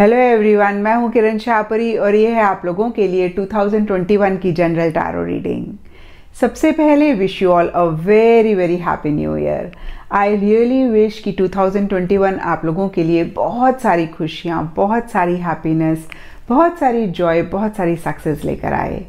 Hello everyone मैं हूं किरण शाहपुरी और ये है आप लोगों के लिए 2021 की जनरल टैरो रीडिंग सबसे पहले wish you all a very very happy new year I really wish कि 2021 आप लोगों के लिए बहुत सारी खुशियाँ बहुत सारी हैप्पीनेस बहुत सारी जॉय बहुत सारी सक्सेस लेकर आए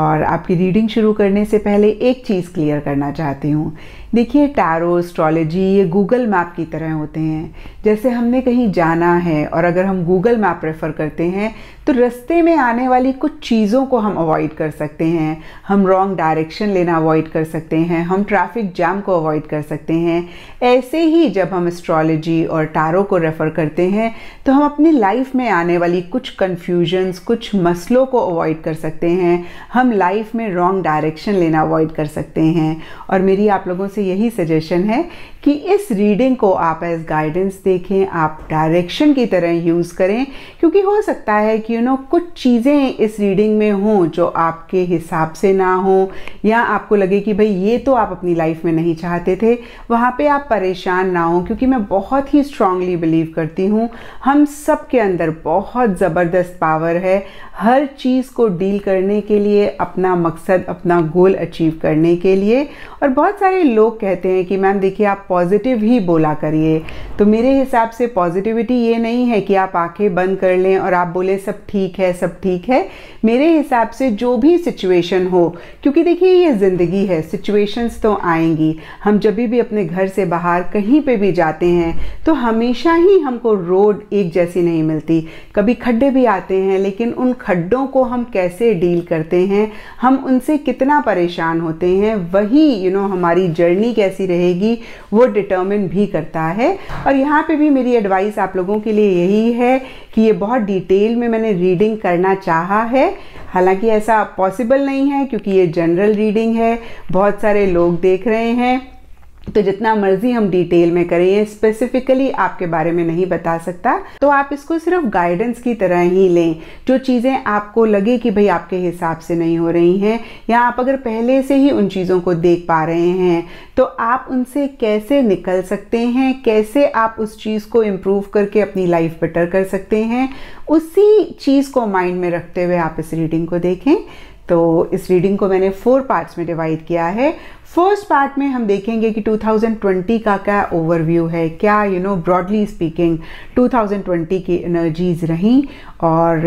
और आपकी रीडिंग शुरू करने से पहले एक चीज़ क्लियर करना चाहती हूँ देखिए टैरो एस्ट्रोलॉजी ये गूगल मैप की तरह होते हैं जैसे हमने कहीं जाना है और अगर हम गूगल मैप प्रेफर करते हैं तो रस्ते में आने वाली कुछ चीज़ों को हम अवॉइड कर सकते हैं हम रॉन्ग डायरेक्शन लेना अवॉइड कर सकते हैं हम ट्रैफिक जाम को अवॉइड कर सकते हैं ऐसे ही जब हम एस्ट्रोलॉजी और टैरो को रेफ़र करते हैं तो हम अपनी लाइफ में आने वाली कुछ कन्फ्यूजन्स कुछ मसलों को अवॉइड कर सकते हैं हम लाइफ में रॉन्ग डायरेक्शन लेना अवॉइड कर सकते हैं और मेरी आप लोगों से यही सजेशन है कि इस रीडिंग को आप एज गाइडेंस देखें आप डायरेक्शन की तरह यूज़ करें क्योंकि हो सकता है कि यू नो कुछ चीज़ें इस रीडिंग में हों जो आपके हिसाब से ना हो या आपको लगे कि भाई ये तो आप अपनी लाइफ में नहीं चाहते थे वहाँ पे आप परेशान ना हों क्योंकि मैं बहुत ही स्ट्रांगली बिलीव करती हूँ हम सब के अंदर बहुत ज़बरदस्त पावर है हर चीज़ को डील करने के लिए अपना मकसद अपना गोल अचीव करने के लिए और बहुत सारे लोग कहते हैं कि मैम देखिए आप पॉजिटिव ही बोला करिए तो मेरे हिसाब से पॉजिटिविटी ये नहीं है कि आप आंखें बंद कर लें और आप बोले सब ठीक है सब ठीक है मेरे हिसाब से जो भी सिचुएशन हो क्योंकि देखिए ये ज़िंदगी है सिचुएशंस तो आएंगी हम जब भी अपने घर से बाहर कहीं पर भी जाते हैं तो हमेशा ही हमको रोड एक जैसी नहीं मिलती कभी खड्डे भी आते हैं लेकिन उन खड्डों को हम कैसे डील करते हैं हम उनसे कितना परेशान होते हैं वही यू नो हमारी जर्नी कैसी रहेगी वो डिटर्मिन भी करता है और यहाँ पे भी मेरी एडवाइस आप लोगों के लिए यही है कि ये बहुत डिटेल में मैंने रीडिंग करना चाहा है हालांकि ऐसा पॉसिबल नहीं है क्योंकि ये जनरल रीडिंग है बहुत सारे लोग देख रहे हैं तो जितना मर्जी हम डिटेल में करें ये स्पेसिफिकली आपके बारे में नहीं बता सकता तो आप इसको सिर्फ गाइडेंस की तरह ही लें जो चीज़ें आपको लगे कि भाई आपके हिसाब से नहीं हो रही हैं या आप अगर पहले से ही उन चीज़ों को देख पा रहे हैं तो आप उनसे कैसे निकल सकते हैं कैसे आप उस चीज़ को इम्प्रूव करके अपनी लाइफ बेटर कर सकते हैं उसी चीज़ को माइंड में रखते हुए आप इस रीडिंग को देखें तो इस रीडिंग को मैंने फोर पार्ट्स में डिवाइड किया है फर्स्ट पार्ट में हम देखेंगे कि 2020 का क्या ओवरव्यू है क्या यू नो ब्रॉडली स्पीकिंग 2020 की एनर्जीज रहीं और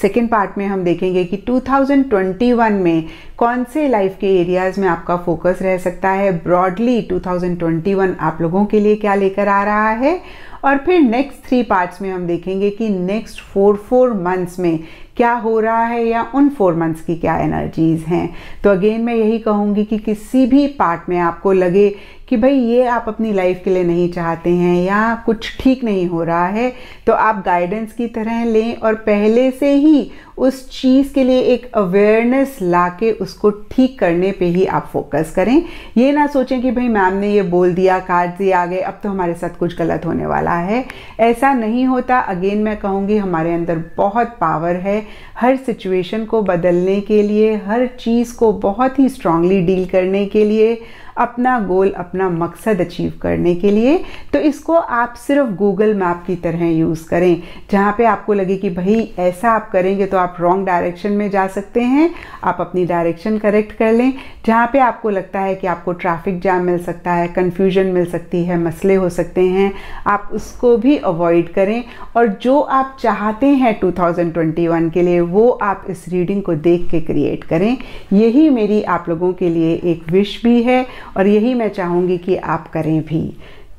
सेकेंड uh, पार्ट में हम देखेंगे कि 2021 में कौन से लाइफ के एरियाज़ में आपका फोकस रह सकता है ब्रॉडली 2021 आप लोगों के लिए क्या लेकर आ रहा है और फिर नेक्स्ट थ्री पार्ट्स में हम देखेंगे कि नेक्स्ट फोर फोर मंथ्स में क्या हो रहा है या उन फोर मंथ्स की क्या एनर्जीज़ हैं तो अगेन मैं यही कहूँगी कि किसी भी पार्ट में आपको लगे कि भाई ये आप अपनी लाइफ के लिए नहीं चाहते हैं या कुछ ठीक नहीं हो रहा है तो आप गाइडेंस की तरह लें और पहले से ही उस चीज़ के लिए एक अवेयरनेस ला के उसको ठीक करने पे ही आप फोकस करें ये ना सोचें कि भाई मैम ने ये बोल दिया कार्ड से आ गए अब तो हमारे साथ कुछ गलत होने वाला है ऐसा नहीं होता अगेन मैं कहूँगी हमारे अंदर बहुत पावर है हर सिचुएशन को बदलने के लिए हर चीज़ को बहुत ही स्ट्रांगली डील करने के लिए अपना गोल अपना मकसद अचीव करने के लिए तो इसको आप सिर्फ गूगल मैप की तरह यूज़ करें जहाँ पे आपको लगे कि भाई ऐसा आप करेंगे तो आप रॉन्ग डायरेक्शन में जा सकते हैं आप अपनी डायरेक्शन करेक्ट कर लें जहाँ पे आपको लगता है कि आपको ट्रैफिक जाम मिल सकता है कन्फ्यूजन मिल सकती है मसले हो सकते हैं आप उसको भी अवॉइड करें और जो आप चाहते हैं 2021 के लिए वो आप इस रीडिंग को देख के क्रिएट करें यही मेरी आप लोगों के लिए एक विश भी है और यही मैं चाहूँगी कि आप करें भी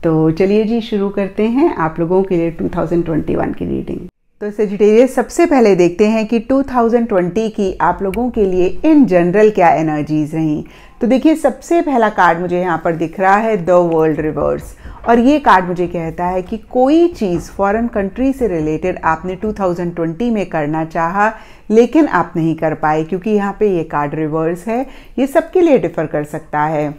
तो चलिए जी शुरू करते हैं आप लोगों के लिए 2021 की रीडिंग तो सेजिटेरियस सबसे पहले देखते हैं कि 2020 की आप लोगों के लिए इन जनरल क्या एनर्जीज रहीं तो देखिए सबसे पहला कार्ड मुझे यहाँ पर दिख रहा है द वर्ल्ड रिवर्स और ये कार्ड मुझे कहता है कि कोई चीज़ फॉरेन कंट्री से रिलेटेड आपने 2020 में करना चाहा लेकिन आप नहीं कर पाए क्योंकि यहाँ पे ये कार्ड रिवर्स है ये सबके लिए डिफ़र कर सकता है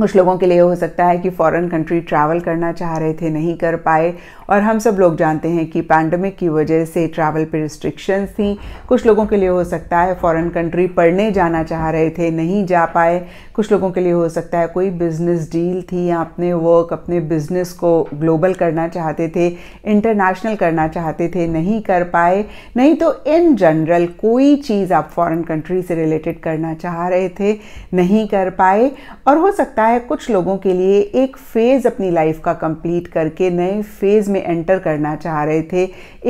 कुछ लोगों के लिए हो सकता है कि फॉरेन कंट्री ट्रैवल करना चाह रहे थे नहीं कर पाए और हम सब लोग जानते हैं कि पैंडमिक की वजह से ट्रैवल पे रिस्ट्रिक्शंस थी कुछ लोगों के लिए हो सकता है फॉरेन कंट्री पढ़ने जाना चाह रहे थे नहीं जा पाए कुछ लोगों के लिए हो सकता है कोई बिज़नेस डील थी या अपने वर्क अपने बिज़नेस को ग्लोबल करना चाहते थे इंटरनेशनल करना चाहते थे नहीं कर पाए नहीं तो इन जनरल कोई चीज़ आप फॉरेन कंट्री से रिलेटेड करना चाह रहे थे नहीं कर पाए और हो सकता है कुछ लोगों के लिए एक फ़ेज़ अपनी लाइफ का कंप्लीट करके नए फेज़ में एंटर करना चाह रहे थे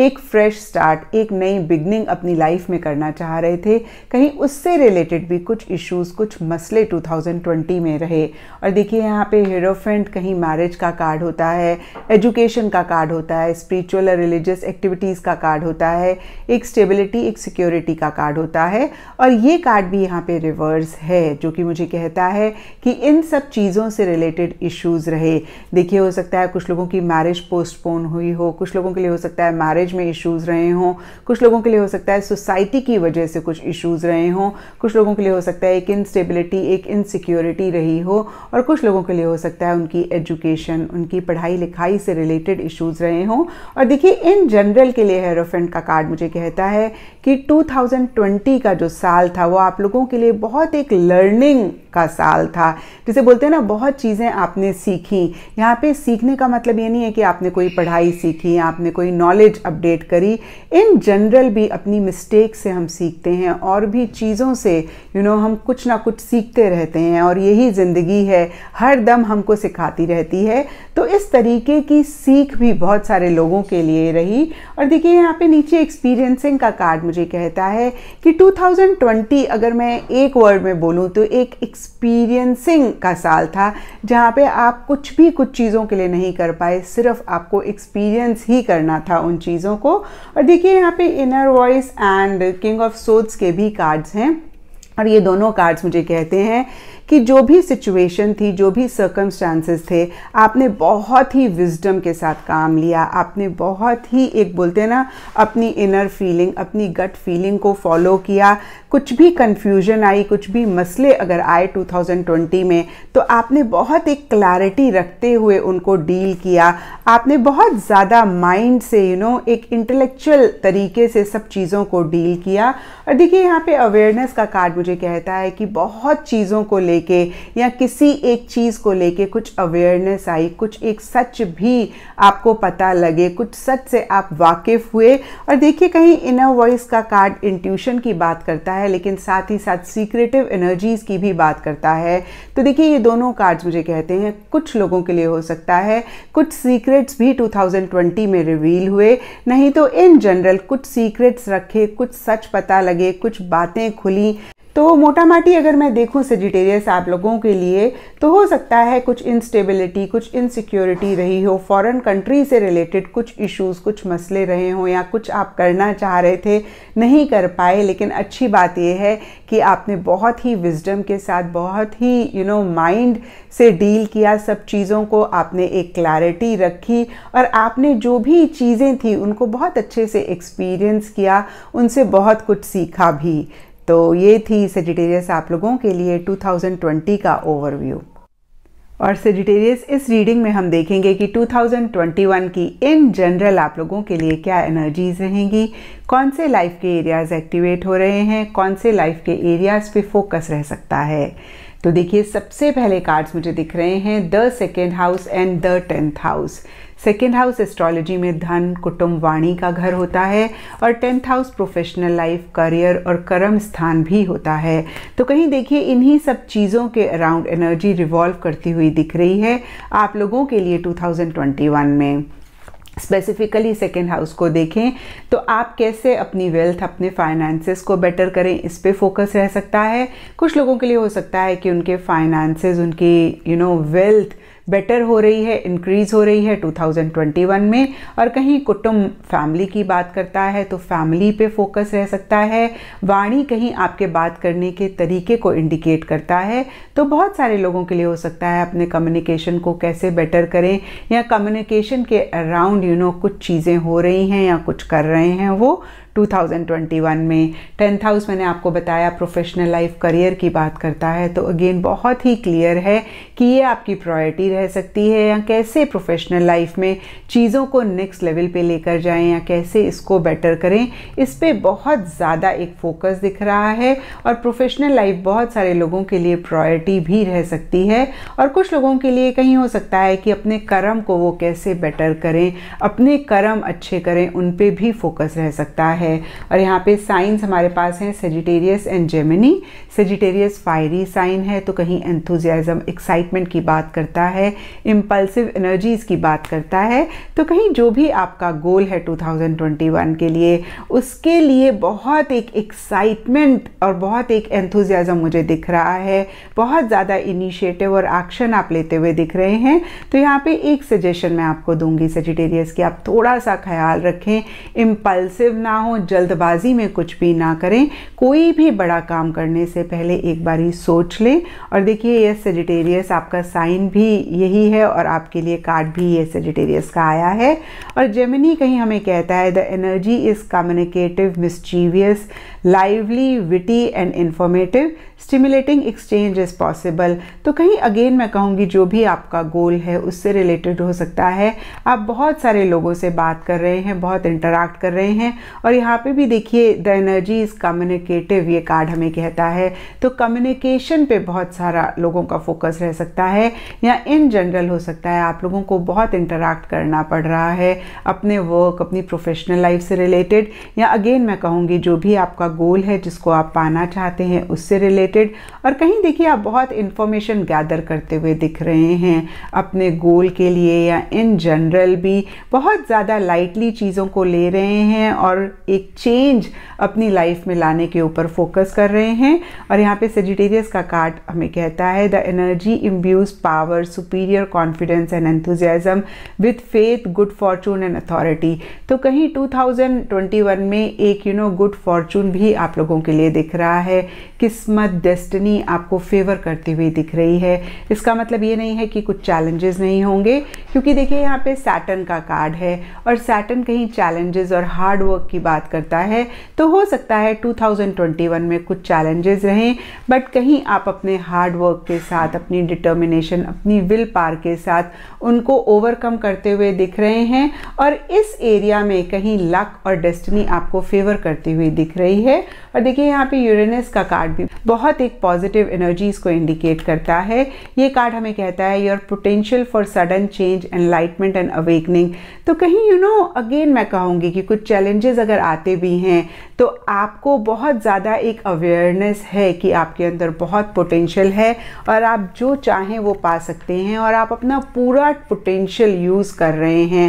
एक फ्रेश स्टार्ट एक नई बिगनिंग अपनी लाइफ में करना चाह रहे थे कहीं उससे रिलेटेड भी कुछ इश्यूज कुछ मसले 2020 में रहे और देखिए यहाँ पे हीरोफ्रेंड कहीं मैरिज का कार्ड होता है एजुकेशन का कार्ड होता है स्पिरिचुअल और रिलीजियस एक्टिविटीज़ का कार्ड होता है एक स्टेबिलिटी एक सिक्योरिटी का कार्ड होता है और ये कार्ड भी यहाँ पे रिवर्स है जो कि मुझे कहता है कि इन सब चीज़ों से रिलेटेड इश्यूज रहे देखिए हो सकता है कुछ लोगों की मैरिज पोस्टपोन हुई हो कुछ लोगों के लिए हो सकता है मैरिज में इश्यूज रहे हों कुछ लोगों के लिए हो सकता है सोसाइटी की वजह से कुछ इश्यूज रहे हों कुछ लोगों के लिए हो सकता है एक इनस्टेबिलिटी एक इनसिक्योरिटी रही हो और कुछ लोगों के लिए हो सकता है उनकी एजुकेशन उनकी पढ़ाई लिखाई से रिलेटेड इश्यूज रहे हों और देखिए इन जनरल के लिए हेरोफेंट का कार्ड मुझे कहता है कि 2020 का जो साल था वो आप लोगों के लिए बहुत एक लर्निंग का साल था जिसे बोलते हैं ना बहुत चीज़ें आपने सीखी यहाँ पे सीखने का मतलब ये नहीं है कि आपने कोई पढ़ाई सीखी आपने कोई नॉलेज अपडेट करी इन जनरल भी अपनी मिस्टेक से हम सीखते हैं और भी चीज़ों से यू you नो know, हम कुछ ना कुछ सीखते रहते हैं और यही ज़िंदगी है हर दम हमको सिखाती रहती है तो इस तरीके की सीख भी बहुत सारे लोगों के लिए रही और देखिए यहाँ पे नीचे एक्सपीरियंसिंग का कार्ड मुझे मुझे कहता है कि 2020 अगर मैं एक वर्ड में बोलूँ तो एक एक्सपीरियंसिंग का साल था जहाँ पे आप कुछ भी कुछ चीज़ों के लिए नहीं कर पाए सिर्फ आपको एक्सपीरियंस ही करना था उन चीज़ों को और देखिए यहाँ पे inner voice and king of swords के भी कार्ड्स हैं और ये दोनों कार्ड्स मुझे कहते हैं कि जो भी सिचुएशन थी जो भी सर्कमस्टांसेस थे आपने बहुत ही विजडम के साथ काम लिया आपने बहुत ही एक बोलते हैं ना अपनी इनर फीलिंग अपनी गट फीलिंग को फॉलो किया कुछ भी कन्फ्यूजन आई कुछ भी मसले अगर आए 2020 में तो आपने बहुत एक क्लैरिटी रखते हुए उनको डील किया आपने बहुत ज़्यादा माइंड से यू you नो know, एक इंटेलेक्चुअल तरीके से सब चीज़ों को डील किया और देखिए यहाँ पे अवेयरनेस का कार्ड मुझे कहता है कि बहुत चीज़ों को ले लेके या किसी एक चीज़ को लेके कुछ अवेयरनेस आई कुछ एक सच भी आपको पता लगे कुछ सच से आप वाकिफ़ हुए और देखिए कहीं इनर वॉइस का कार्ड इंट्यूशन की बात करता है लेकिन साथ ही साथ सीक्रेटिव एनर्जीज़ की भी बात करता है तो देखिए ये दोनों कार्ड्स मुझे कहते हैं कुछ लोगों के लिए हो सकता है कुछ सीक्रेट्स भी 2020 में रिवील हुए नहीं तो इन जनरल कुछ सीक्रेट्स रखे कुछ सच पता लगे कुछ बातें खुली तो मोटा माटी अगर मैं देखूँ सजिटेरियस आप लोगों के लिए तो हो सकता है कुछ इंस्टेबिलिटी कुछ इनसिक्योरिटी रही हो फॉरेन कंट्री से रिलेटेड कुछ इश्यूज कुछ मसले रहे हों या कुछ आप करना चाह रहे थे नहीं कर पाए लेकिन अच्छी बात यह है कि आपने बहुत ही विजडम के साथ बहुत ही यू नो माइंड से डील किया सब चीज़ों को आपने एक क्लैरिटी रखी और आपने जो भी चीज़ें थी उनको बहुत अच्छे से एक्सपीरियंस किया उनसे बहुत कुछ सीखा भी तो ये थी सेजिटेरियस आप लोगों के लिए 2020 का ओवरव्यू और सेजिटेरियस इस रीडिंग में हम देखेंगे कि 2021 की इन जनरल आप लोगों के लिए क्या एनर्जीज रहेंगी कौन से लाइफ के एरियाज एक्टिवेट हो रहे हैं कौन से लाइफ के एरियाज पे फोकस रह सकता है तो देखिए सबसे पहले कार्ड्स मुझे दिख रहे हैं the second house and the tenth house second house astrology में धन कुटुंब वाणी का घर होता है और tenth house professional life career और कर्म स्थान भी होता है तो कहीं देखिए इन्हीं सब चीज़ों के अराउंड एनर्जी रिवॉल्व करती हुई दिख रही है आप लोगों के लिए 2021 में स्पेसिफिकली सेकेंड हाउस को देखें तो आप कैसे अपनी वेल्थ अपने फाइनेंसेस को बेटर करें इस पर फोकस रह सकता है कुछ लोगों के लिए हो सकता है कि उनके फाइनेंसेस उनकी यू नो वेल्थ बेटर हो रही है इंक्रीज़ हो रही है 2021 में और कहीं कुटुंब फैमिली की बात करता है तो फैमिली पे फोकस रह सकता है वाणी कहीं आपके बात करने के तरीके को इंडिकेट करता है तो बहुत सारे लोगों के लिए हो सकता है अपने कम्युनिकेशन को कैसे बेटर करें या कम्युनिकेशन के अराउंड यू नो कुछ चीज़ें हो रही हैं या कुछ कर रहे हैं वो 2021 में टेंथ हाउस मैंने आपको बताया प्रोफेशनल लाइफ करियर की बात करता है तो अगेन बहुत ही क्लियर है कि ये आपकी प्रायोरिटी रह सकती है या कैसे प्रोफेशनल लाइफ में चीज़ों को नेक्स्ट लेवल पे लेकर जाएं या कैसे इसको बेटर करें इस पर बहुत ज़्यादा एक फोकस दिख रहा है और प्रोफेशनल लाइफ बहुत सारे लोगों के लिए प्रायोरिटी भी रह सकती है और कुछ लोगों के लिए कहीं हो सकता है कि अपने कर्म को वो कैसे बेटर करें अपने कर्म अच्छे करें उन पर भी फोकस रह सकता है है और यहाँ पे साइंस हमारे पास हैं Sagittarius and Gemini Sagittarius fiery sign है तो कहीं एंथुजियाज़म एक्साइटमेंट की बात करता है इम्पल्सिव एनर्जीज़ की बात करता है तो कहीं जो भी आपका गोल है 2021 के लिए उसके लिए बहुत एक एक्साइटमेंट और बहुत एक एंथुजियाज़म मुझे दिख रहा है बहुत ज़्यादा इनिशिएटिव और एक्शन आप लेते हुए दिख रहे हैं तो यहाँ पे एक सजेशन मैं आपको दूंगी सेजिटेरियस की आप थोड़ा सा ख्याल रखें इम्पल्सिव ना हो जल्दबाजी में कुछ भी ना करें कोई भी बड़ा काम करने से पहले एक बारी सोच लें और देखिए ये सेजिटेरियस आपका साइन भी यही है और आपके लिए कार्ड भी ये सेजिटेरियस का आया है और जेमिनी कहीं हमें कहता है the energy is communicative mischievous lively, witty and informative, stimulating exchange is possible. तो कहीं अगेन मैं कहूँगी जो भी आपका गोल है उससे रिलेटेड हो सकता है आप बहुत सारे लोगों से बात कर रहे हैं बहुत इंटरेक्ट कर रहे हैं और यहाँ पे भी देखिए द एनर्जी इज़ कम्युनिकेटिव ये कार्ड हमें कहता है तो कम्युनिकेशन पे बहुत सारा लोगों का फोकस रह सकता है या इन जनरल हो सकता है आप लोगों को बहुत इंटरेक्ट करना पड़ रहा है अपने वर्क अपनी प्रोफेशनल लाइफ से रिलेटेड या अगेन मैं कहूँगी जो भी आपका गोल है जिसको आप पाना चाहते हैं उससे रिलेटेड और कहीं देखिए आप बहुत इन्फॉर्मेशन गैदर करते हुए दिख रहे हैं अपने गोल के लिए या इन जनरल भी बहुत ज़्यादा लाइटली चीज़ों को ले रहे हैं और एक चेंज अपनी लाइफ में लाने के ऊपर फोकस कर रहे हैं और यहाँ पे सेजिटेरियस का कार्ड हमें कहता है the energy imbues power superior confidence and enthusiasm with faith good fortune and authority तो कहीं 2021 में एक यू नो गुड फॉर्चून भी आप लोगों के लिए दिख रहा है किस्मत डेस्टिनी आपको फेवर करती हुई दिख रही है इसका मतलब ये नहीं है कि कुछ चैलेंजेस नहीं होंगे क्योंकि देखिए यहाँ पे सैटन का कार्ड है और सैटन कहीं चैलेंजेस और हार्ड वर्क की बात करता है तो हो सकता है 2021 में कुछ चैलेंजेस रहें बट कहीं आप अपने हार्ड वर्क के साथ अपनी डिटर्मिनेशन अपनी विल पार के साथ उनको ओवरकम करते हुए दिख रहे हैं और इस एरिया में कहीं लक और डेस्टिनी आपको फेवर करती हुई दिख रही है है और देखिए यहाँ पे यूरेनस का कार्ड भी बहुत एक पॉजिटिव एनर्जीज को इंडिकेट करता है ये कार्ड हमें कहता है your potential for sudden change enlightenment and awakening तो कहीं यू नो अगेन मैं कहूँगी कि कुछ चैलेंजेस अगर आते भी हैं तो आपको बहुत ज़्यादा एक अवेयरनेस है कि आपके अंदर बहुत पोटेंशियल है और आप जो चाहें वो पा सकते हैं और आप अपना पूरा पोटेंशियल यूज़ कर रहे हैं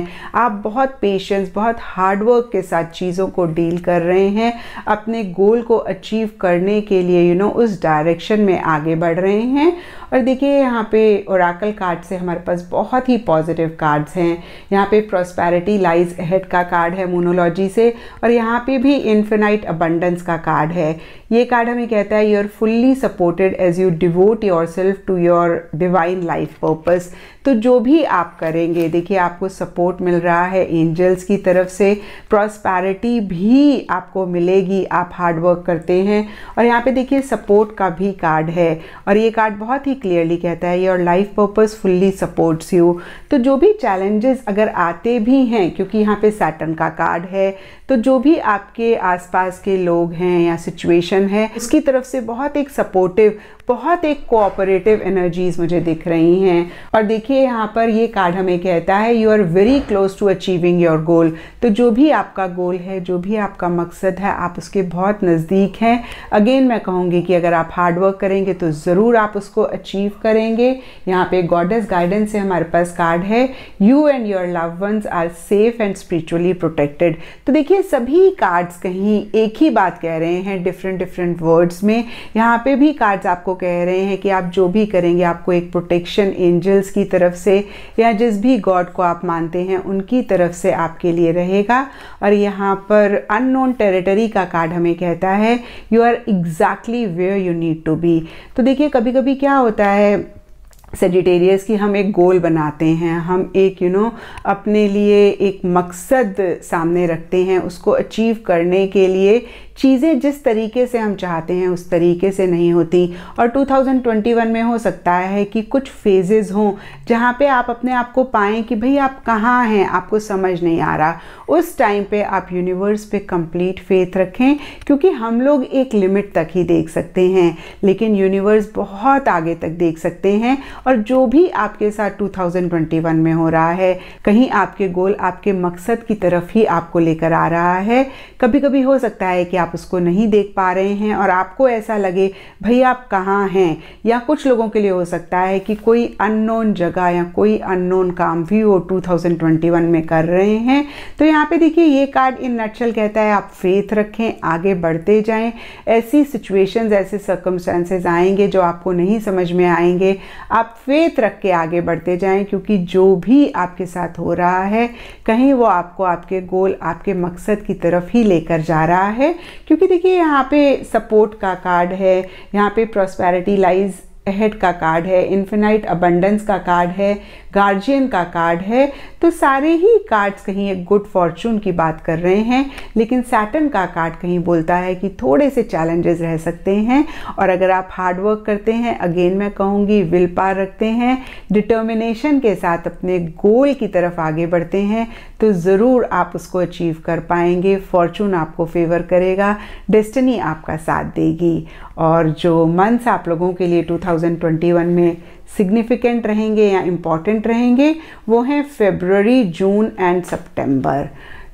आप बहुत पेशेंस बहुत हार्डवर्क के साथ चीज़ों को डील कर रहे हैं आप अपने गोल को अचीव करने के लिए यू you नो know, उस डायरेक्शन में आगे बढ़ रहे हैं और देखिए यहाँ पे ओराकल कार्ड से हमारे पास बहुत ही पॉजिटिव कार्ड्स हैं यहाँ पे प्रॉस्पैरिटी लाइज हेड का कार्ड है मोनोलॉजी से और यहाँ पे भी इन्फिनाइट अबंडेंस का कार्ड है ये कार्ड हमें कहता है you are fully supported as you devote yourself to your divine life purpose तो जो भी आप करेंगे देखिए आपको सपोर्ट मिल रहा है एंजल्स की तरफ से प्रॉस्पैरिटी भी आपको मिलेगी आप हार्डवर्क करते हैं और यहाँ पे देखिए सपोर्ट का भी कार्ड है और ये कार्ड बहुत ही क्लियरली कहता है your life purpose fully supports you तो जो भी चैलेंजेस अगर आते भी हैं क्योंकि यहाँ पे सैटन का कार्ड है तो जो भी आपके आसपास के लोग हैं या सिचुएशन है उसकी तरफ से बहुत एक सपोर्टिव बहुत एक कोऑपरेटिव एनर्जीज मुझे दिख रही हैं और देखिए यहाँ पर ये कार्ड हमें कहता है you are very close to achieving your goal तो जो भी आपका गोल है जो भी आपका मकसद है आप उसके बहुत नज़दीक हैं अगेन मैं कहूँगी कि अगर आप हार्डवर्क करेंगे तो ज़रूर आप उसको अचीव करेंगे यहाँ पे गॉडेस गाइडेंस से हमारे पास कार्ड है you and your love ones are safe and spiritually protected तो देखिए ये सभी कार्ड्स कहीं एक ही बात कह रहे हैं डिफरेंट डिफरेंट वर्ड्स में यहाँ पे भी कार्ड्स आपको कह रहे हैं कि आप जो भी करेंगे आपको एक प्रोटेक्शन एंजल्स की तरफ से या जिस भी गॉड को आप मानते हैं उनकी तरफ से आपके लिए रहेगा और यहाँ पर अननोन टेरिटरी का कार्ड हमें कहता है you are exactly where you need to be तो देखिए कभी कभी क्या होता है सेजिटेरियस की हम एक गोल बनाते हैं हम एक यू you नो know, अपने लिए एक मकसद सामने रखते हैं उसको अचीव करने के लिए चीज़ें जिस तरीके से हम चाहते हैं उस तरीके से नहीं होती और 2021 में हो सकता है कि कुछ फेजेस हों जहाँ पे आप अपने आप को पाएँ कि भाई आप कहाँ हैं आपको समझ नहीं आ रहा उस टाइम पे आप यूनिवर्स पे कंप्लीट फेथ रखें क्योंकि हम लोग एक लिमिट तक ही देख सकते हैं लेकिन यूनिवर्स बहुत आगे तक देख सकते हैं और जो भी आपके साथ 2021 में हो रहा है कहीं आपके गोल आपके मकसद की तरफ ही आपको लेकर आ रहा है कभी कभी हो सकता है कि आप आप उसको नहीं देख पा रहे हैं और आपको ऐसा लगे भाई आप कहाँ हैं या कुछ लोगों के लिए हो सकता है कि कोई अननोन जगह या कोई अननोन काम भी वो 2021 में कर रहे हैं तो यहाँ पे देखिए ये कार्ड इन नटशल कहता है आप फेथ रखें आगे बढ़ते जाएं ऐसी सिचुएशंस ऐसे सर्कमस्टांसेस आएंगे जो आपको नहीं समझ में आएंगे आप फेथ रख के आगे बढ़ते जाएं क्योंकि जो भी आपके साथ हो रहा है कहीं वो आपको आपके गोल आपके मकसद की तरफ ही लेकर जा रहा है क्योंकि देखिए यहाँ पे सपोर्ट का कार्ड है यहाँ पे प्रॉस्पैरिटी लाइज हेड का कार्ड है इन्फिनाइट अबंडेंस का कार्ड है गार्जियन का कार्ड है तो सारे ही कार्ड्स कहीं एक गुड फॉर्चून की बात कर रहे हैं लेकिन सैटन का कार्ड कहीं बोलता है कि थोड़े से चैलेंजेस रह सकते हैं और अगर आप हार्डवर्क करते हैं अगेन मैं कहूँगी विल पार रखते हैं डिटर्मिनेशन के साथ अपने गोल की तरफ आगे बढ़ते हैं तो ज़रूर आप उसको अचीव कर पाएंगे फॉर्चून आपको फेवर करेगा डेस्टनी आपका साथ देगी और जो मंथ्स आप लोगों के लिए 2021 में सिग्निफिकेंट रहेंगे या इम्पॉर्टेंट रहेंगे वो हैं फेबररी जून एंड सितंबर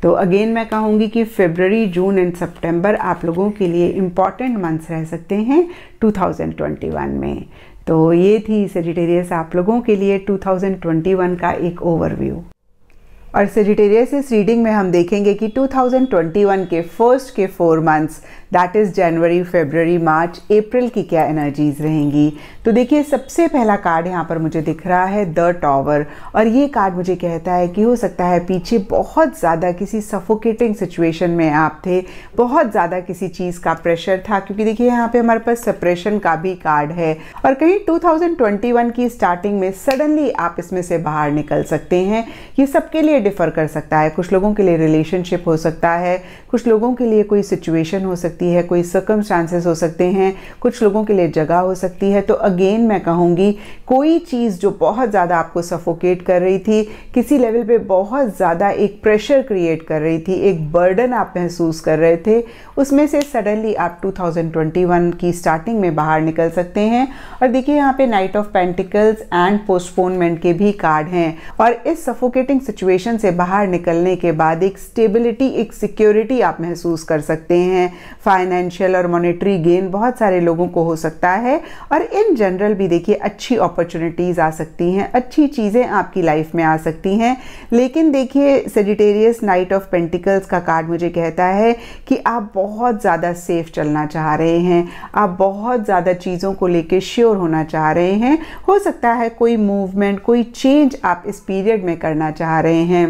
तो अगेन मैं कहूँगी कि फेबररी जून एंड सितंबर आप लोगों के लिए इम्पॉर्टेंट मंथ्स रह सकते हैं 2021 में तो ये थी सेजिटेरियस आप लोगों के लिए 2021 का एक ओवरव्यू और सेजिटेरियस इस रीडिंग में हम देखेंगे कि 2021 के फर्स्ट के four months that is January February March April की क्या एनर्जीज रहेंगी तो देखिए सबसे पहला कार्ड यहाँ पर मुझे दिख रहा है द टॉवर और ये कार्ड मुझे कहता है कि हो सकता है पीछे बहुत ज़्यादा किसी सफोकेटिंग सिचुएशन में आप थे बहुत ज़्यादा किसी चीज़ का प्रेशर था क्योंकि देखिए यहाँ पे हमारे पास सप्रेशन का भी कार्ड है और कहीं 2021 की स्टार्टिंग में सडनली आप इसमें से बाहर निकल सकते हैं ये सबके लिए डिफ़र कर सकता है कुछ लोगों के लिए रिलेशनशिप हो सकता है कुछ लोगों के लिए कोई सिचुएशन हो सकती सकती है कोई सकम चांसेस हो सकते हैं कुछ लोगों के लिए जगह हो सकती है तो अगेन मैं कहूँगी कोई चीज़ जो बहुत ज़्यादा आपको सफोकेट कर रही थी किसी लेवल पे बहुत ज़्यादा एक प्रेशर क्रिएट कर रही थी एक बर्डन आप महसूस कर रहे थे उसमें से सडनली आप 2021 की स्टार्टिंग में बाहर निकल सकते हैं और देखिए यहाँ पे knight of pentacles and postponement के भी कार्ड हैं और इस सफोकेटिंग सिचुएशन से बाहर निकलने के बाद एक स्टेबिलिटी एक सिक्योरिटी आप महसूस कर सकते हैं फाइनेंशियल और मॉनेटरी गेन बहुत सारे लोगों को हो सकता है और इन जनरल भी देखिए अच्छी अपॉर्चुनिटीज़ आ सकती हैं अच्छी चीज़ें आपकी लाइफ में आ सकती हैं लेकिन देखिए सेजिटेरियस नाइट ऑफ पेंटिकल्स का कार्ड मुझे कहता है कि आप बहुत ज़्यादा सेफ चलना चाह रहे हैं आप बहुत ज़्यादा चीज़ों को लेकर श्योर होना चाह रहे हैं हो सकता है कोई मूवमेंट कोई चेंज आप इस पीरियड में करना चाह रहे हैं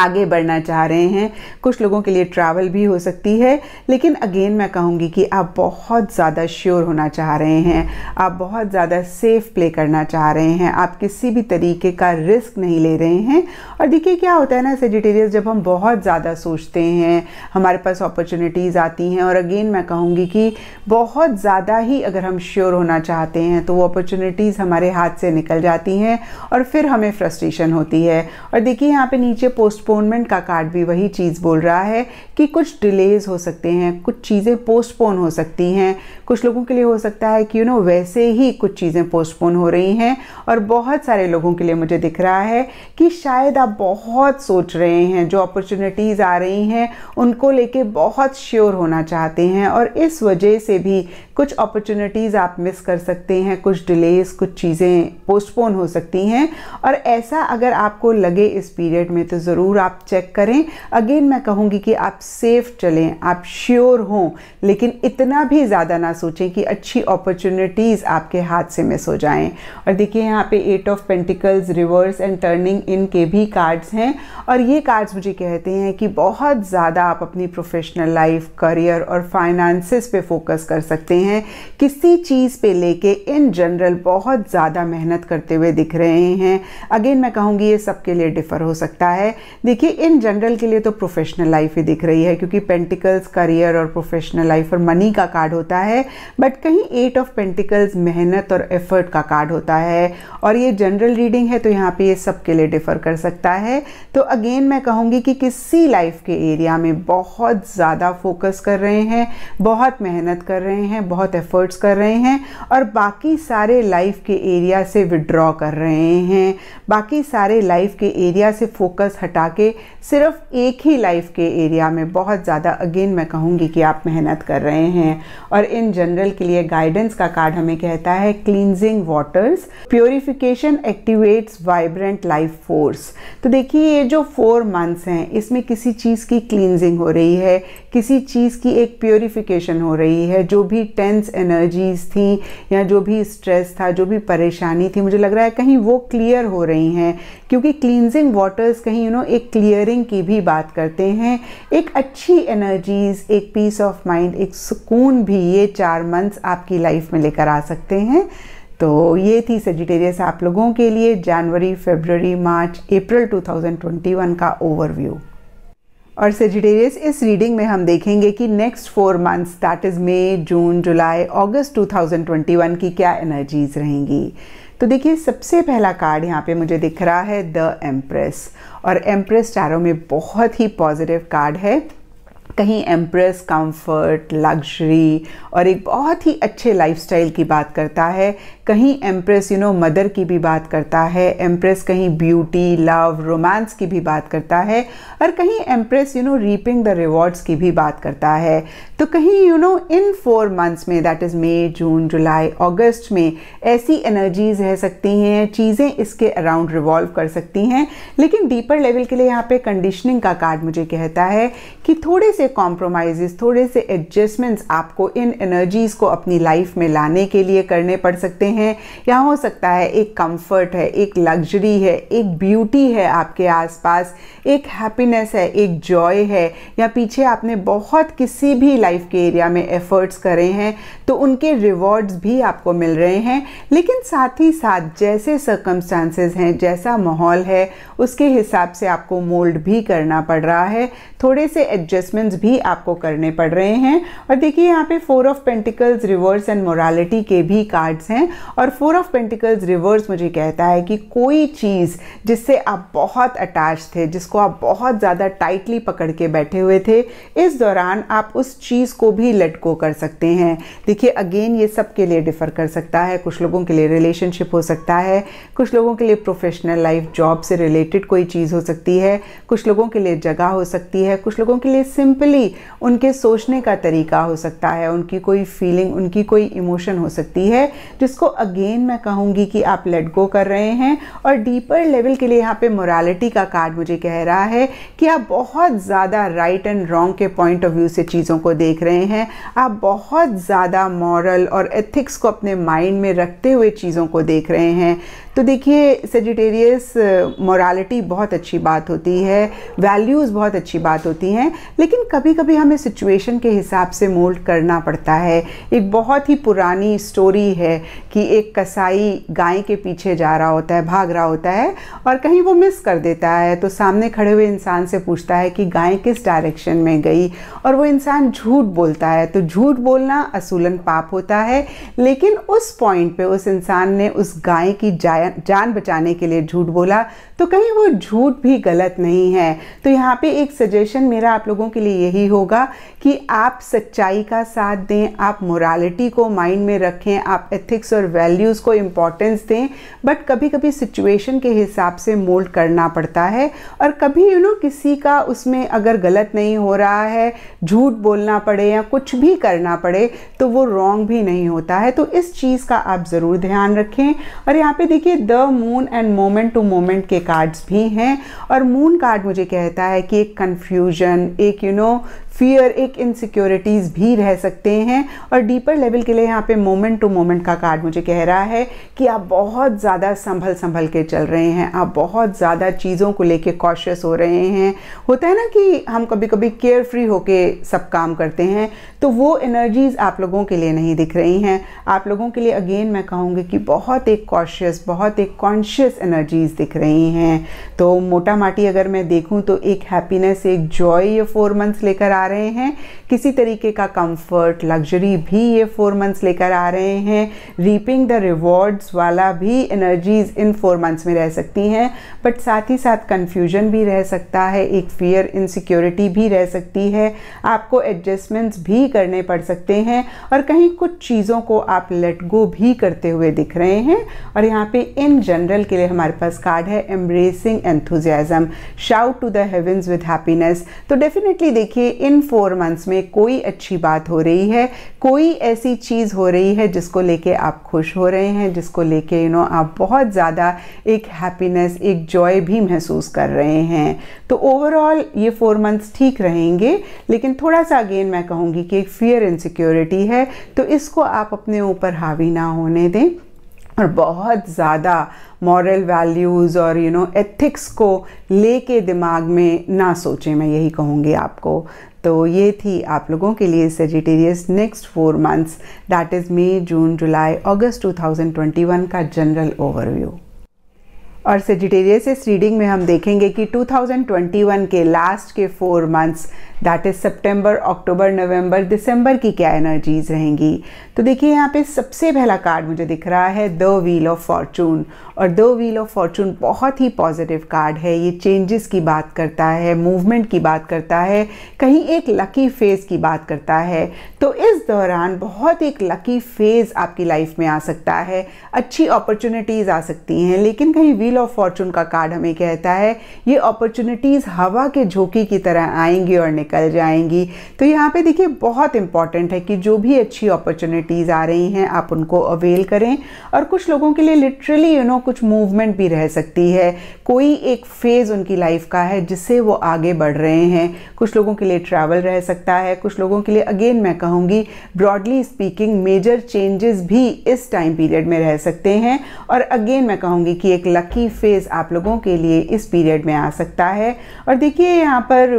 आगे बढ़ना चाह रहे हैं कुछ लोगों के लिए ट्रैवल भी हो सकती है लेकिन अगेन मैं कहूँगी कि आप बहुत ज़्यादा श्योर होना चाह रहे हैं आप बहुत ज़्यादा सेफ प्ले करना चाह रहे हैं आप किसी भी तरीके का रिस्क नहीं ले रहे हैं और देखिए क्या होता है ना सेजिटेरियस जब हम बहुत ज़्यादा सोचते हैं हमारे पास अपॉर्चुनिटीज़ आती हैं और अगेन मैं कहूँगी कि बहुत ज़्यादा ही अगर हम श्योर होना चाहते हैं तो वो अपॉर्चुनिटीज़ हमारे हाथ से निकल जाती हैं और फिर हमें फ्रस्ट्रेशन होती है और देखिए यहाँ पर नीचे पोस्ट पोस्टपोनमेंट का कार्ड भी वही चीज़ बोल रहा है कि कुछ डिलेज हो सकते हैं कुछ चीज़ें पोस्टपोन हो सकती हैं कुछ लोगों के लिए हो सकता है कि यू you नो know, वैसे ही कुछ चीज़ें पोस्टपोन हो रही हैं और बहुत सारे लोगों के लिए मुझे दिख रहा है कि शायद आप बहुत सोच रहे हैं जो अपॉर्चुनिटीज़ आ रही हैं उनको लेके बहुत श्योर होना चाहते हैं और इस वजह से भी कुछ अपॉर्चुनिटीज़ आप मिस कर सकते हैं कुछ डिलेस कुछ चीज़ें पोस्टपोन हो सकती हैं और ऐसा अगर आपको लगे इस पीरियड में तो ज़रूर आप चेक करें अगेन मैं कहूँगी कि आप सेफ चलें आप श्योर हों लेकिन इतना भी ज़्यादा ना सोचें कि अच्छी अपॉर्चुनिटीज़ आपके हाथ से मिस हो जाएं और देखिए यहाँ पे eight of pentacles reverse and turning in के भी कार्ड्स हैं और ये कार्ड्स मुझे कहते हैं कि बहुत ज़्यादा आप अपनी प्रोफेशनल लाइफ करियर और फाइनेंसिस पे फोकस कर सकते हैं हैं किसी चीज़ पे लेके इन जनरल बहुत ज़्यादा मेहनत करते हुए दिख रहे हैं अगेन मैं कहूँगी ये सबके लिए डिफ़र हो सकता है देखिए इन जनरल के लिए तो प्रोफेशनल लाइफ ही दिख रही है क्योंकि पेंटिकल्स करियर और प्रोफेशनल लाइफ और मनी का कार्ड होता है बट कहीं एट ऑफ पेंटिकल्स मेहनत और एफर्ट का कार्ड होता है और ये जनरल रीडिंग है तो यहाँ पे ये सबके लिए डिफ़र कर सकता है तो अगेन मैं कहूँगी कि किसी लाइफ के एरिया में बहुत ज़्यादा फोकस कर रहे हैं बहुत मेहनत कर रहे हैं बहुत एफ़र्ट्स कर रहे हैं और बाकी सारे लाइफ के एरिया से विड्रॉ कर रहे हैं बाकी सारे लाइफ के एरिया से फोकस हटा के सिर्फ एक ही लाइफ के एरिया में बहुत ज़्यादा अगेन मैं कहूँगी कि आप मेहनत कर रहे हैं और इन जनरल के लिए गाइडेंस का कार्ड हमें कहता है cleansing waters purification activates vibrant life force तो देखिए ये जो फोर मंथ्स हैं इसमें किसी चीज़ की क्लींजिंग हो रही है किसी चीज़ की एक प्योरिफिकेशन हो रही है जो भी टेंस एनर्जीज थी या जो भी स्ट्रेस था जो भी परेशानी थी मुझे लग रहा है कहीं वो क्लियर हो रही हैं क्योंकि क्लींजिंग वाटर्स कहीं यू नो एक क्लियरिंग की भी बात करते हैं एक अच्छी एनर्जीज एक पीस ऑफ माइंड एक सुकून भी ये चार मंथ्स आपकी लाइफ में लेकर आ सकते हैं तो ये थी सेजिटेरियस आप लोगों के लिए जनवरी फेबररी मार्च अप्रैल 2021 का ओवरव्यू और सेजिटेरियस इस रीडिंग में हम देखेंगे कि next four months that is May June जुलाई अगस्त 2021 की क्या एनर्जीज रहेंगी तो देखिए सबसे पहला कार्ड यहाँ पे मुझे दिख रहा है द एम्प्रेस और एम्प्रेस चारों में बहुत ही पॉजिटिव कार्ड है कहीं एम्प्रेस कंफर्ट लग्जरी और एक बहुत ही अच्छे लाइफस्टाइल की बात करता है कहीं एम्प्रेस यू नो मदर की भी बात करता है एम्प्रेस कहीं ब्यूटी लव रोमांस की भी बात करता है और कहीं empress you know reaping the rewards की भी बात करता है तो कहीं you know in four months में that is May June July August में ऐसी एनर्जीज़ रह सकती हैं चीज़ें इसके अराउंड रिवॉल्व कर सकती हैं लेकिन डीपर लेवल के लिए यहाँ पे कंडीशनिंग का कार्ड मुझे कहता है कि थोड़े से से कॉम्प्रोमाइज़ थोड़े से एडजस्टमेंट्स आपको इन एनर्जीज़ को अपनी लाइफ में लाने के लिए करने पड़ सकते हैं या हो सकता है एक कंफर्ट है एक लग्जरी है एक ब्यूटी है आपके आसपास एक हैप्पीनेस है एक जॉय है या पीछे आपने बहुत किसी भी लाइफ के एरिया में एफर्ट्स करे हैं तो उनके रिवॉर्ड्स भी आपको मिल रहे हैं लेकिन साथ ही साथ जैसे सर्कमस्टांसेस हैं जैसा माहौल है उसके हिसाब से आपको मोल्ड भी करना पड़ रहा है थोड़े से एडजस्टमेंट क्वेश्चंस भी आपको करने पड़ रहे हैं और देखिए यहाँ पे four of pentacles reverse and morality के भी कार्ड्स हैं और फोर ऑफ पेंटिकल्स रिवर्स मुझे कहता है कि कोई चीज़ जिससे आप बहुत अटैच थे जिसको आप बहुत ज़्यादा टाइटली पकड़ के बैठे हुए थे इस दौरान आप उस चीज़ को भी लटको कर सकते हैं देखिए अगेन ये सब के लिए डिफ़र कर सकता है कुछ लोगों के लिए रिलेशनशिप हो सकता है कुछ लोगों के लिए प्रोफेशनल लाइफ जॉब से रिलेटेड कोई चीज़ हो सकती है कुछ लोगों के लिए जगह हो सकती है कुछ लोगों के लिए सिंपल सिंपली उनके सोचने का तरीका हो सकता है उनकी कोई फीलिंग उनकी कोई इमोशन हो सकती है जिसको अगेन मैं कहूँगी कि आप लेट गो कर रहे हैं और डीपर लेवल के लिए यहाँ पे मोरालिटी का कार्ड मुझे कह रहा है कि आप बहुत ज़्यादा राइट एंड रॉन्ग के पॉइंट ऑफ व्यू से चीज़ों को देख रहे हैं आप बहुत ज़्यादा मॉरल और एथिक्स को अपने माइंड में रखते हुए चीज़ों को देख रहे हैं तो देखिए सेजिटेरियस मॉरालिटी uh, बहुत अच्छी बात होती है वैल्यूज़ बहुत अच्छी बात होती हैं लेकिन कभी कभी हमें सिचुएशन के हिसाब से मोल्ड करना पड़ता है एक बहुत ही पुरानी स्टोरी है कि एक कसाई गाय के पीछे जा रहा होता है भाग रहा होता है और कहीं वो मिस कर देता है तो सामने खड़े हुए इंसान से पूछता है कि गाय किस डायरेक्शन में गई और वो इंसान झूठ बोलता है तो झूठ बोलना असूलन पाप होता है लेकिन उस पॉइंट पे उस इंसान ने उस गाय की जाय जान बचाने के लिए झूठ बोला तो कहीं वो झूठ भी गलत नहीं है तो यहाँ पे एक सजेशन मेरा आप लोगों के लिए यही होगा कि आप सच्चाई का साथ दें आप मोरालिटी को माइंड में रखें आप एथिक्स और वैल्यूज़ को इम्पोर्टेंस दें बट कभी कभी सिचुएशन के हिसाब से मोल्ड करना पड़ता है और कभी यू नो किसी का उसमें अगर गलत नहीं हो रहा है झूठ बोलना पड़े या कुछ भी करना पड़े तो वो रॉन्ग भी नहीं होता है तो इस चीज़ का आप ज़रूर ध्यान रखें और यहाँ पे देखिए देखिए the moon and moment to moment के कार्ड्स भी हैं और मून कार्ड मुझे कहता है कि एक कन्फ्यूजन एक you you know know, fear एक इनसिक्योरिटीज़ भी रह सकते हैं और डीपर लेवल के लिए यहाँ पे मोमेंट टू मोमेंट का कार्ड मुझे कह रहा है कि आप बहुत ज़्यादा संभल संभल के चल रहे हैं आप बहुत ज़्यादा चीज़ों को लेके कॉशियस हो रहे हैं होता है ना कि हम कभी कभी केयर फ्री होके सब काम करते हैं तो वो एनर्जीज़ आप लोगों के लिए नहीं दिख रही हैं आप लोगों के लिए अगेन मैं कहूँगी कि बहुत एक कॉशियस बहुत एक कॉन्शियस एनर्जीज़ दिख रही हैं तो मोटा माटी अगर मैं देखूँ तो एक हैप्पीनेस एक जॉय ये फोर मंथ्स लेकर आ रहे हैं किसी तरीके का कंफर्ट लग्जरी भी ये फोर मंथ्स लेकर आ रहे हैं रीपिंग द रिवॉर्ड्स वाला भी एनर्जीज इन फोर मंथ्स में रह सकती हैं बट साथ ही साथ कन्फ्यूजन भी रह सकता है एक फियर इनसिक्योरिटी भी रह सकती है आपको एडजस्टमेंट्स भी करने पड़ सकते हैं और कहीं कुछ चीज़ों को आप लेट गो भी करते हुए दिख रहे हैं और यहाँ पे इन जनरल के लिए हमारे पास कार्ड है embracing enthusiasm shout to the heavens with happiness तो डेफिनेटली देखिए इन इन फोर मंथ्स में कोई अच्छी बात हो रही है कोई ऐसी चीज़ हो रही है जिसको लेके आप खुश हो रहे हैं जिसको लेके यू नो आप बहुत ज़्यादा एक हैप्पीनेस एक जॉय भी महसूस कर रहे हैं तो ओवरऑल ये फोर मंथ्स ठीक रहेंगे लेकिन थोड़ा सा अगेन मैं कहूँगी कि एक फियर इनसिक्योरिटी है तो इसको आप अपने ऊपर हावी ना होने दें और बहुत ज़्यादा मॉरल वैल्यूज़ और यू नो एथिक्स को लेके दिमाग में ना सोचें मैं यही कहूँगी आपको तो ये थी आप लोगों के लिए Sagittarius next four months that is मई जून जुलाई अगस्त 2021 का जनरल ओवरव्यू और सेजिटेरियस इस रीडिंग में हम देखेंगे कि 2021 के लास्ट के फोर मंथ्स दैट इज़ सितंबर अक्टूबर नवंबर दिसंबर की क्या एनर्जीज रहेंगी तो देखिए यहाँ पे सबसे पहला कार्ड मुझे दिख रहा है द व्हील ऑफ फॉर्चून और द व्हील ऑफ फॉर्चून बहुत ही पॉजिटिव कार्ड है ये चेंजेस की बात करता है मूवमेंट की बात करता है कहीं एक लकी फेज़ की बात करता है तो इस दौरान बहुत एक लकी फेज़ आपकी लाइफ में आ सकता है अच्छी अपॉर्चुनिटीज़ आ सकती हैं लेकिन कहीं व्हील ऑफ फॉर्चून का कार्ड हमें कहता है ये अपॉर्चुनिटीज़ हवा के झोंकी की तरह आएंगी और निकल निकल जाएंगी तो यहाँ पे देखिए बहुत इंपॉर्टेंट है कि जो भी अच्छी अपॉर्चुनिटीज़ आ रही हैं आप उनको अवेल करें और कुछ लोगों के लिए लिटरली यू नो कुछ मूवमेंट भी रह सकती है कोई एक फेज़ उनकी लाइफ का है जिससे वो आगे बढ़ रहे हैं कुछ लोगों के लिए ट्रैवल रह सकता है कुछ लोगों के लिए अगेन मैं कहूँगी ब्रॉडली स्पीकिंग मेजर चेंजेस भी इस टाइम पीरियड में रह सकते हैं और अगेन मैं कहूँगी कि एक लकी फेज़ आप लोगों के लिए इस पीरियड में आ सकता है और देखिए यहाँ पर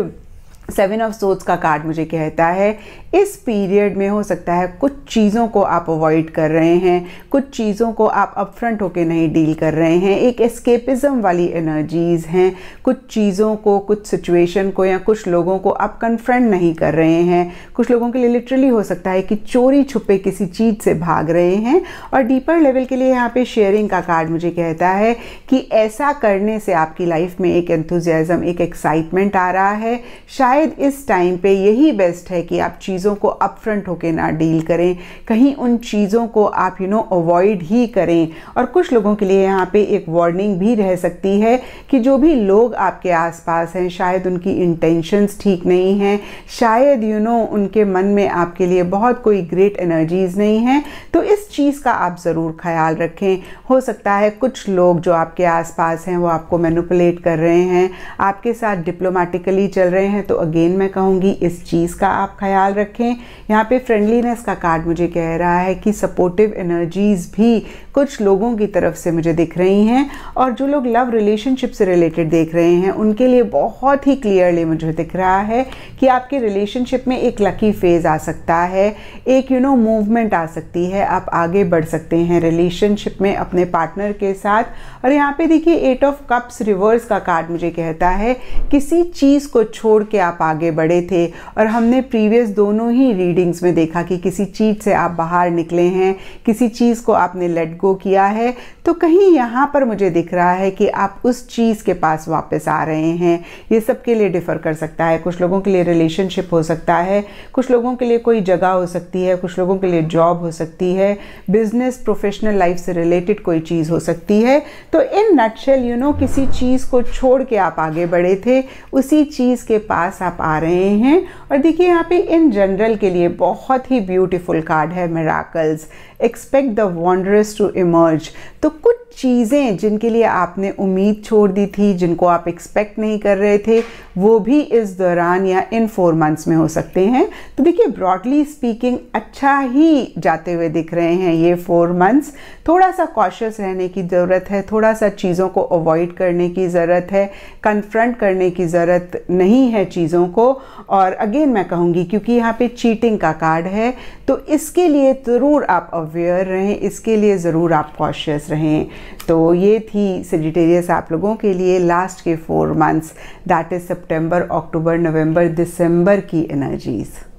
सेवन ऑफ सोर्ट्स का कार्ड मुझे कहता है इस पीरियड में हो सकता है कुछ चीज़ों को आप अवॉइड कर रहे हैं कुछ चीज़ों को आप अपफ्रंट होकर नहीं डील कर रहे हैं एक एस्केपिज्म वाली एनर्जीज़ हैं कुछ चीज़ों को कुछ सिचुएशन को या कुछ लोगों को आप कन्फ्रंट नहीं कर रहे हैं कुछ लोगों के लिए लिटरली हो सकता है कि चोरी छुपे किसी चीज़ से भाग रहे हैं और डीपर लेवल के लिए यहाँ पर शेयरिंग का कार्ड मुझे कहता है कि ऐसा करने से आपकी लाइफ में एक एंथुजियाज़म एक एक्साइटमेंट आ रहा है शायद शायद इस टाइम पे यही बेस्ट है कि आप चीज़ों को अपफ्रंट होके ना डील करें कहीं उन चीज़ों को आप यू नो अवॉइड ही करें और कुछ लोगों के लिए यहाँ पे एक वार्निंग भी रह सकती है कि जो भी लोग आपके आसपास हैं शायद उनकी इंटेंशंस ठीक नहीं हैं शायद यू you नो know, उनके मन में आपके लिए बहुत कोई ग्रेट एनर्जीज़ नहीं हैं तो इस चीज़ का आप ज़रूर ख्याल रखें हो सकता है कुछ लोग जो आपके आसपास हैं वो आपको मैनुपलेट कर रहे हैं आपके साथ डिप्लोमेटिकली चल रहे हैं तो अगेन मैं कहूँगी इस चीज़ का आप ख्याल रखें यहाँ पे फ्रेंडलीनेस का कार्ड मुझे कह रहा है कि सपोर्टिव एनर्जीज़ भी कुछ लोगों की तरफ से मुझे दिख रही हैं और जो लोग लव रिलेशनशिप से रिलेटेड देख रहे हैं उनके लिए बहुत ही क्लियरली मुझे दिख रहा है कि आपके रिलेशनशिप में एक लकी फेज़ आ सकता है एक यू नो मूवमेंट आ सकती है आप आगे बढ़ सकते हैं रिलेशनशिप में अपने पार्टनर के साथ और यहाँ पे देखिए एट ऑफ कप्स रिवर्स का कार्ड मुझे कहता है किसी चीज़ को छोड़ के आप आप आगे बढ़े थे और हमने प्रीवियस दोनों ही रीडिंग्स में देखा कि किसी चीज़ से आप बाहर निकले हैं किसी चीज़ को आपने लेट गो किया है तो कहीं यहाँ पर मुझे दिख रहा है कि आप उस चीज़ के पास वापस आ रहे हैं ये सब के लिए डिफ़र कर सकता है कुछ लोगों के लिए रिलेशनशिप हो सकता है कुछ लोगों के लिए कोई जगह हो सकती है कुछ लोगों के लिए जॉब हो सकती है बिजनेस प्रोफेशनल लाइफ से रिलेटेड कोई चीज़ हो सकती है तो इन नटशेल यू नो किसी चीज़ को छोड़ के आप आगे बढ़े थे उसी चीज़ के पास आप आ रहे हैं और देखिए यहाँ पे इन जनरल के लिए बहुत ही ब्यूटीफुल कार्ड है miracles expect the wondrous to emerge तो कुछ चीज़ें जिनके लिए आपने उम्मीद छोड़ दी थी जिनको आप एक्सपेक्ट नहीं कर रहे थे वो भी इस दौरान या इन फोर मंथ्स में हो सकते हैं तो देखिए ब्रॉडली स्पीकिंग अच्छा ही जाते हुए दिख रहे हैं ये फोर मंथ्स थोड़ा सा कॉशियस रहने की ज़रूरत है थोड़ा सा चीज़ों को अवॉइड करने की ज़रूरत है कन्फ्रंट करने की ज़रूरत नहीं है चीज़ों को और अगेन मैं कहूँगी क्योंकि यहाँ पे चीटिंग का कार्ड है तो इसके लिए ज़रूर आप अवेयर रहें इसके लिए ज़रूर आप कॉशियस रहें तो ये थी सजिटेरियस आप लोगों के लिए लास्ट के फोर मंथ्स दैट इज़ सितंबर अक्टूबर नवंबर दिसंबर की एनर्जीज़